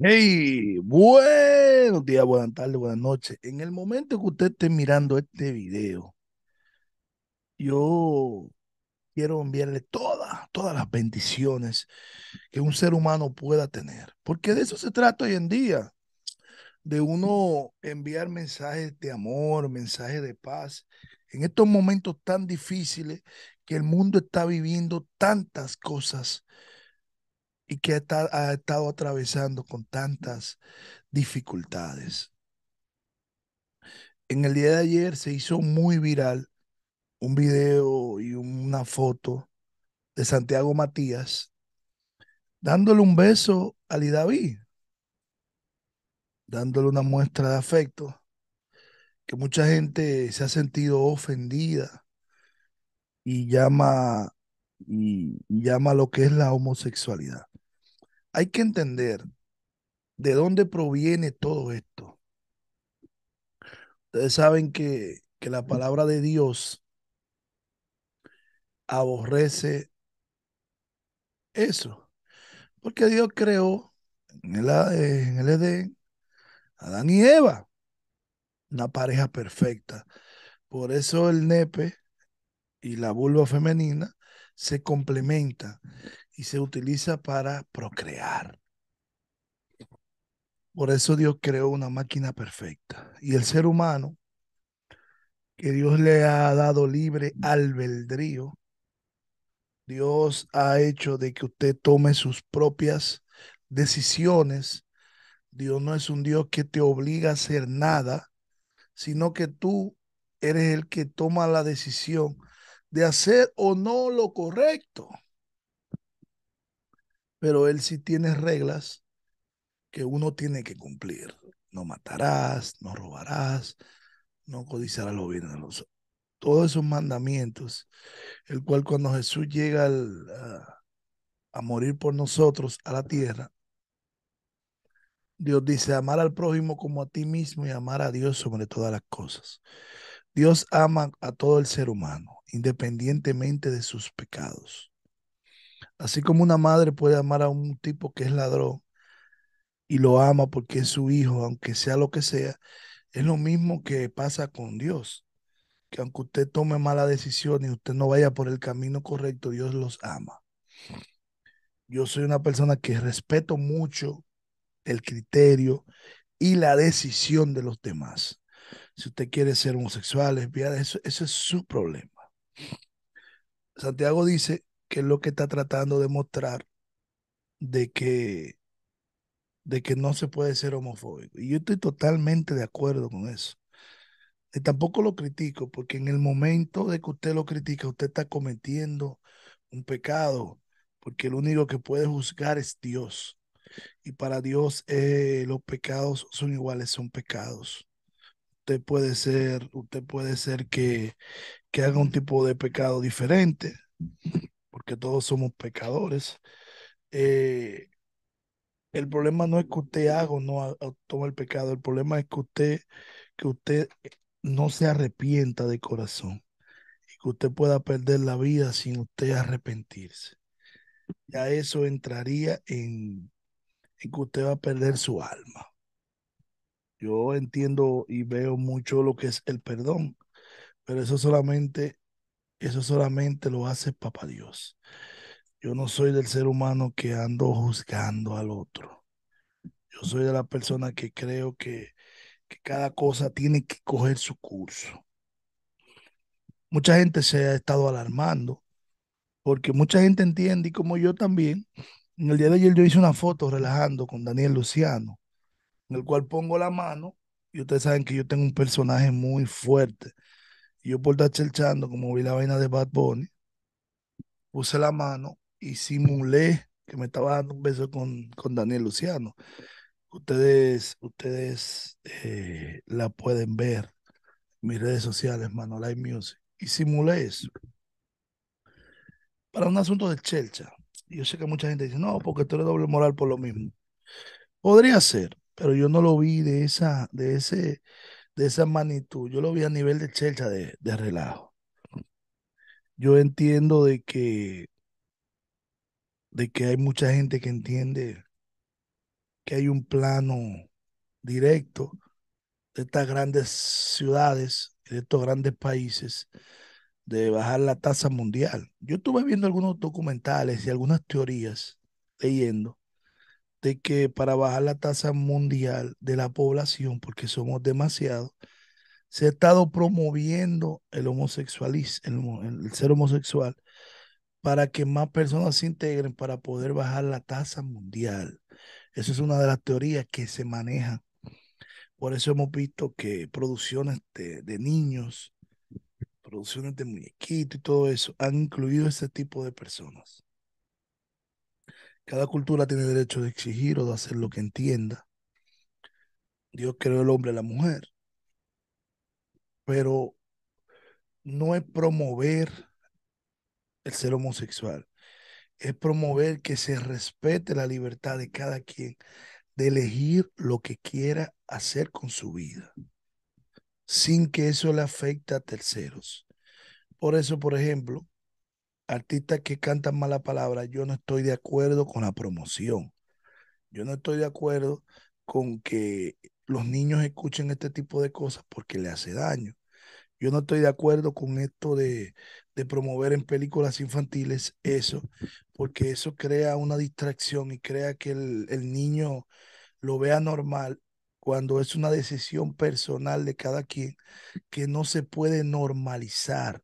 Hey, buenos días, buenas tardes, buenas noches. En el momento que usted esté mirando este video, yo quiero enviarle todas, todas las bendiciones que un ser humano pueda tener. Porque de eso se trata hoy en día, de uno enviar mensajes de amor, mensajes de paz. En estos momentos tan difíciles que el mundo está viviendo tantas cosas y que ha, estado atravesando con tantas dificultades. En el día de ayer se hizo muy viral un video y una foto de Santiago Matías dándole un beso a Lidaví, dándole una muestra de afecto, que mucha gente se ha sentido ofendida y llama, y llama lo que es la homosexualidad hay que entender de dónde proviene todo esto. Ustedes saben que, la palabra de Dios aborrece eso. Porque Dios creó en el, en el Edén Adán y Eva, una pareja perfecta. Por eso el nepe y la vulva femenina se complementan y se utiliza para procrear. Por eso Dios creó una máquina perfecta. Y el ser humano, que Dios le ha dado libre albedrío, Dios ha hecho de que usted tome sus propias decisiones. Dios no es un Dios que te obliga a hacer nada, sino que tú eres el que toma la decisión de hacer o no lo correcto pero él sí tiene reglas que uno tiene que cumplir. No matarás, no robarás, no codiciarás los bienes de los todos esos mandamientos, el cual cuando Jesús llega a morir por nosotros a la tierra, Dios dice, amar al prójimo como a ti mismo y amar a Dios sobre todas las cosas. Dios ama a todo el ser humano, independientemente de sus pecados. Así como una madre puede amar a un tipo que es ladrón y lo ama porque es su hijo, aunque sea lo que sea, es lo mismo que pasa con Dios. Que aunque usted tome mala decisión y usted no vaya por el camino correcto, Dios los ama. Yo soy una persona que respeto mucho el criterio y la decisión de los demás. Si usted quiere ser homosexual, es eso es su problema. Santiago dice, que es lo que está tratando de mostrar de que, de que no se puede ser homofóbico. Y yo estoy totalmente de acuerdo con eso. Y eh, tampoco lo critico, porque en el momento de que usted lo critica, usted está cometiendo un pecado, porque el único que puede juzgar es Dios. Y para Dios eh, los pecados son iguales, son pecados. Usted puede ser, usted puede ser que, que haga un tipo de pecado diferente, que todos somos pecadores. Eh, el problema no es que usted haga o no toma el pecado, el problema es que usted, que usted no se arrepienta de corazón y que usted pueda perder la vida sin usted arrepentirse. Ya eso entraría en, en que usted va a perder su alma. Yo entiendo y veo mucho lo que es el perdón, pero eso solamente eso solamente lo hace Papá Dios. Yo no soy del ser humano que ando juzgando al otro. Yo soy de la persona que creo que, cada cosa tiene que coger su curso. Mucha gente se ha estado alarmando porque mucha gente entiende y como yo también. En el día de ayer yo hice una foto relajando con Daniel Luciano, en el cual pongo la mano y ustedes saben que yo tengo un personaje muy fuerte yo por estar chelchando, como vi la vaina de Bad Bunny, puse la mano y simulé que me estaba dando un beso con, con Daniel Luciano. Ustedes, ustedes eh, la pueden ver en mis redes sociales, Live Music. Y simulé eso. Para un asunto de chelcha. Yo sé que mucha gente dice, no, porque tú eres doble moral por lo mismo. Podría ser, pero yo no lo vi de esa, de ese, de esa magnitud, yo lo vi a nivel de chelcha de, relajo. Yo entiendo de que, de que hay mucha gente que entiende que hay un plano directo de estas grandes ciudades, de estos grandes países, de bajar la tasa mundial. Yo estuve viendo algunos documentales y algunas teorías, leyendo, de que para bajar la tasa mundial de la población, porque somos demasiados, se ha estado promoviendo el homosexualismo, el, ser homosexual, para que más personas se integren para poder bajar la tasa mundial. Esa es una de las teorías que se maneja. Por eso hemos visto que producciones de, de niños, producciones de muñequitos y todo eso han incluido ese tipo de personas. Cada cultura tiene derecho de exigir o de hacer lo que entienda. Dios creó el hombre y la mujer. Pero no es promover el ser homosexual, es promover que se respete la libertad de cada quien de elegir lo que quiera hacer con su vida, sin que eso le afecte a terceros. Por eso, por ejemplo, artistas que cantan mala palabra, yo no estoy de acuerdo con la promoción. Yo no estoy de acuerdo con que los niños escuchen este tipo de cosas porque le hace daño. Yo no estoy de acuerdo con esto de, promover en películas infantiles eso, porque eso crea una distracción y crea que el, el niño lo vea normal cuando es una decisión personal de cada quien que no se puede normalizar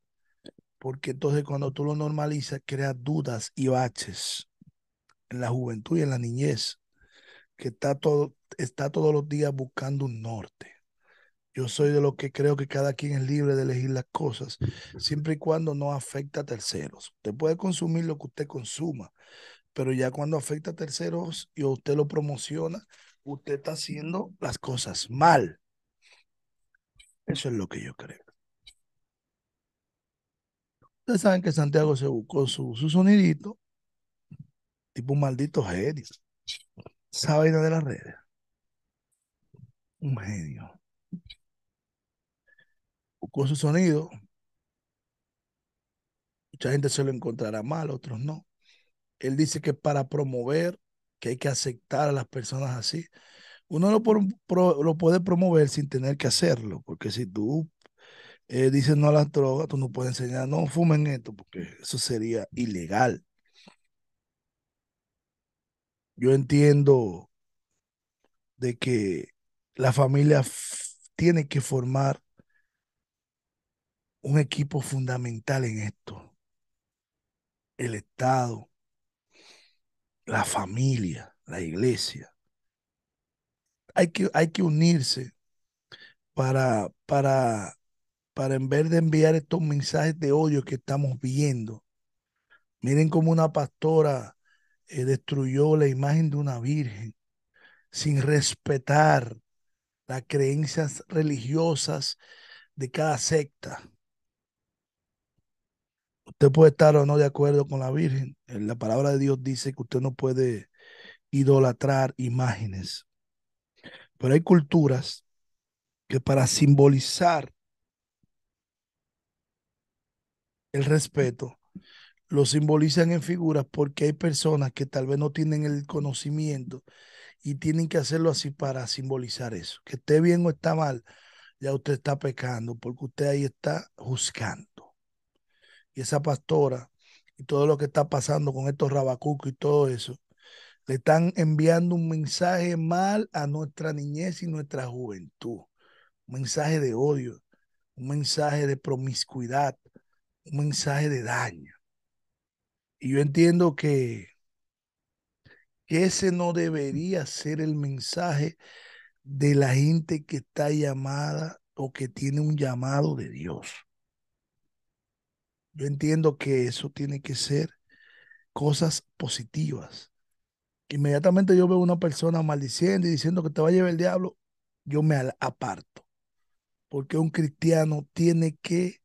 porque entonces cuando tú lo normalizas, creas dudas y baches en la juventud y en la niñez, que está, todo, está todos los días buscando un norte. Yo soy de los que creo que cada quien es libre de elegir las cosas, siempre y cuando no afecta a terceros. Usted puede consumir lo que usted consuma, pero ya cuando afecta a terceros y usted lo promociona, usted está haciendo las cosas mal. Eso es lo que yo creo. Ustedes saben que Santiago se buscó su, su sonidito, tipo un maldito genio. Sabe de las redes. Un genio. Buscó su sonido. Mucha gente se lo encontrará mal, otros no. Él dice que para promover, que hay que aceptar a las personas así. Uno lo, lo puede promover sin tener que hacerlo, porque si tú eh, dicen, dice no a las drogas, tú no puedes enseñar, no fumen esto, porque eso sería ilegal. Yo entiendo de que la familia tiene que formar un equipo fundamental en esto. El Estado, la familia, la iglesia. Hay que, hay que unirse para, para para en vez de enviar estos mensajes de odio que estamos viendo. Miren cómo una pastora eh, destruyó la imagen de una virgen sin respetar las creencias religiosas de cada secta. Usted puede estar o no de acuerdo con la Virgen. Eh, la palabra de Dios dice que usted no puede idolatrar imágenes. Pero hay culturas que para simbolizar el respeto, lo simbolizan en figuras porque hay personas que tal vez no tienen el conocimiento y tienen que hacerlo así para simbolizar eso. Que esté bien o está mal, ya usted está pecando porque usted ahí está juzgando. Y esa pastora y todo lo que está pasando con estos rabacucos y todo eso, le están enviando un mensaje mal a nuestra niñez y nuestra juventud. Un mensaje de odio, un mensaje de promiscuidad, un mensaje de daño. Y yo entiendo que, que ese no debería ser el mensaje de la gente que está llamada o que tiene un llamado de Dios. Yo entiendo que eso tiene que ser cosas positivas. Inmediatamente yo veo una persona maldiciendo y diciendo que te va a llevar el diablo, yo me aparto. Porque un cristiano tiene que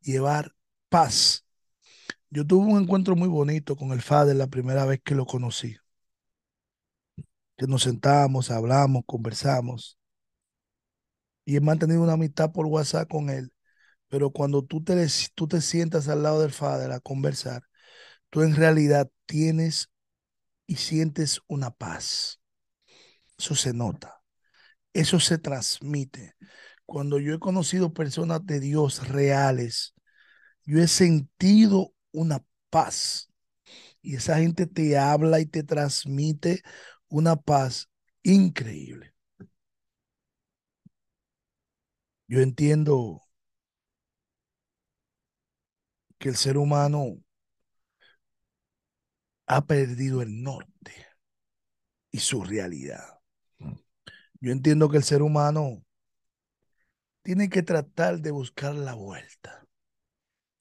llevar paz. Yo tuve un encuentro muy bonito con el Fader la primera vez que lo conocí. Que nos sentamos, hablamos, conversamos. Y he mantenido una amistad por WhatsApp con él. Pero cuando tú te, tú te sientas al lado del Fader a conversar, tú en realidad tienes y sientes una paz. Eso se nota. Eso se transmite. Cuando yo he conocido personas de Dios reales, yo he sentido una paz. Y esa gente te habla y te transmite una paz increíble. Yo entiendo que el ser humano ha perdido el norte y su realidad. Mm. Yo entiendo que el ser humano tiene que tratar de buscar la vuelta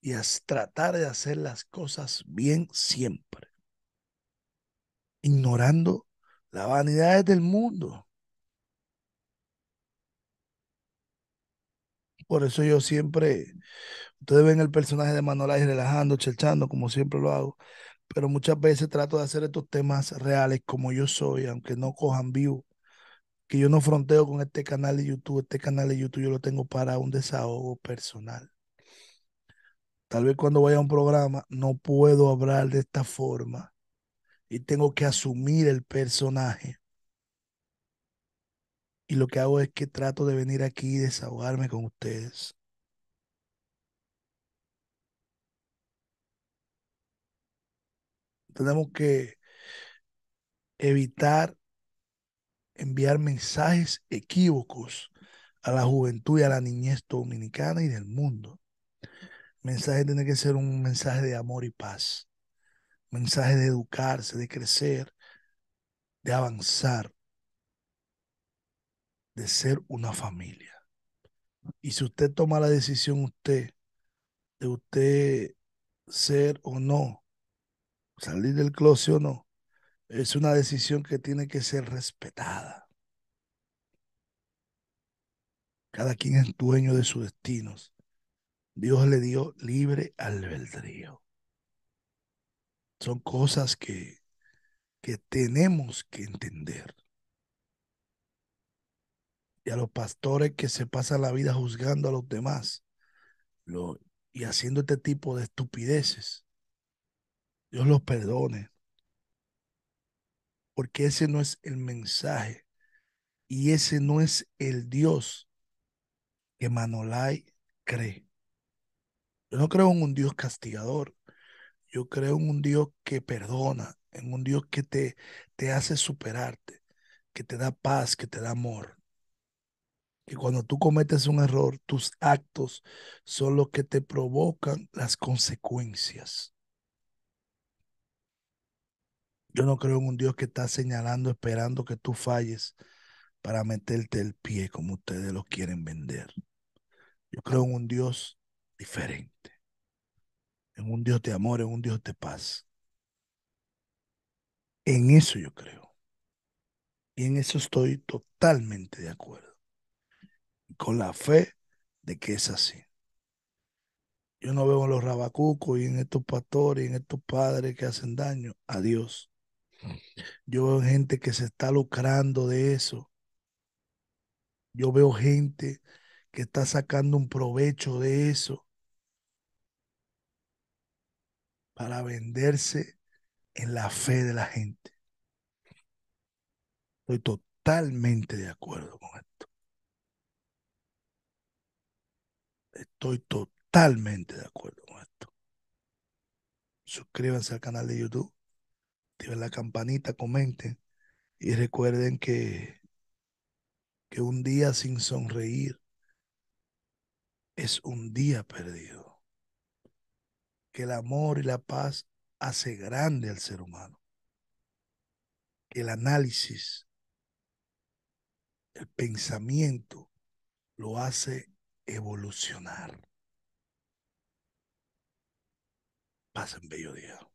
y a tratar de hacer las cosas bien siempre, ignorando las vanidades del mundo. Por eso yo siempre, ustedes ven el personaje de Manuel relajando, chelchando, como siempre lo hago, pero muchas veces trato de hacer estos temas reales como yo soy, aunque no cojan vivo, que yo no fronteo con este canal de YouTube, este canal de YouTube yo lo tengo para un desahogo personal tal vez cuando vaya a un programa no puedo hablar de esta forma y tengo que asumir el personaje. Y lo que hago es que trato de venir aquí y desahogarme con ustedes. Tenemos que evitar enviar mensajes equívocos a la juventud y a la niñez dominicana y del mundo mensaje tiene que ser un mensaje de amor y paz, mensaje de educarse, de crecer, de avanzar, de ser una familia. Y si usted toma la decisión usted de usted ser o no, salir del closet o no, es una decisión que tiene que ser respetada. Cada quien es dueño de sus destinos Dios le dio libre albedrío. Son cosas que, que tenemos que entender. Y a los pastores que se pasan la vida juzgando a los demás lo, y haciendo este tipo de estupideces, Dios los perdone. Porque ese no es el mensaje y ese no es el Dios que Manolai cree. Yo no creo en un Dios castigador. Yo creo en un Dios que perdona, en un Dios que te, te hace superarte, que te da paz, que te da amor. Que cuando tú cometes un error, tus actos son los que te provocan las consecuencias. Yo no creo en un Dios que está señalando, esperando que tú falles para meterte el pie como ustedes lo quieren vender. Yo creo en un Dios diferente. En un Dios de amor, en un Dios de paz. En eso yo creo. Y en eso estoy totalmente de acuerdo. Con la fe de que es así. Yo no veo en los rabacucos y en estos pastores y en estos padres que hacen daño a Dios. Yo veo gente que se está lucrando de eso. Yo veo gente que está sacando un provecho de eso. para venderse en la fe de la gente. Estoy totalmente de acuerdo con esto. Estoy totalmente de acuerdo con esto. Suscríbanse al canal de YouTube, activen la campanita, comenten y recuerden que, que un día sin sonreír es un día perdido que el amor y la paz hace grande al ser humano. El análisis, el pensamiento lo hace evolucionar. Pasen bello día.